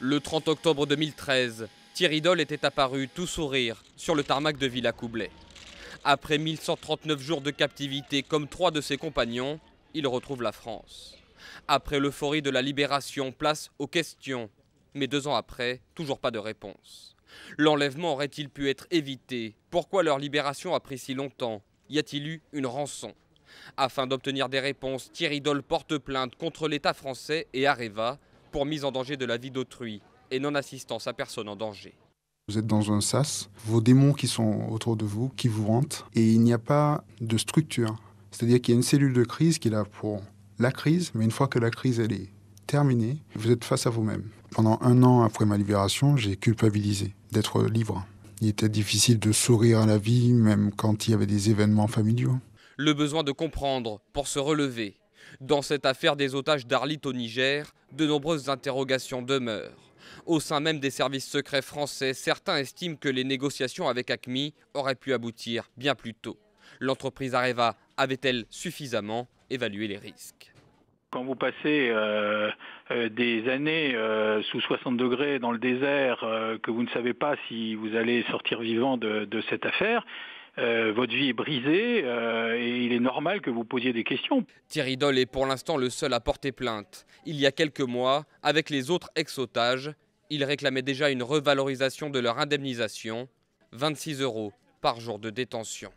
Le 30 octobre 2013, Thierry Doll était apparu tout sourire sur le tarmac de Villacoublay. Après 1139 jours de captivité comme trois de ses compagnons, il retrouve la France. Après l'euphorie de la libération, place aux questions. Mais deux ans après, toujours pas de réponse. L'enlèvement aurait-il pu être évité Pourquoi leur libération a pris si longtemps Y a-t-il eu une rançon Afin d'obtenir des réponses, Thierry Doll porte plainte contre l'État français et Areva, pour mise en danger de la vie d'autrui et non-assistance à personne en danger. Vous êtes dans un sas, vos démons qui sont autour de vous, qui vous hantent, et il n'y a pas de structure. C'est-à-dire qu'il y a une cellule de crise qui est là pour la crise, mais une fois que la crise elle est terminée, vous êtes face à vous-même. Pendant un an après ma libération, j'ai culpabilisé d'être libre. Il était difficile de sourire à la vie, même quand il y avait des événements familiaux. Le besoin de comprendre pour se relever, dans cette affaire des otages d'Arlit au Niger, de nombreuses interrogations demeurent. Au sein même des services secrets français, certains estiment que les négociations avec ACMI auraient pu aboutir bien plus tôt. L'entreprise Areva avait-elle suffisamment évalué les risques quand vous passez euh, euh, des années euh, sous 60 degrés dans le désert, que vous ne savez pas si vous allez sortir vivant de cette affaire, euh, votre vie est brisée euh, et il est normal que vous posiez des questions. Thierry Doll est pour l'instant le seul à porter plainte. Il y a quelques mois, avec les autres ex-otages, il réclamait déjà une revalorisation de leur indemnisation, 26 euros par jour de détention.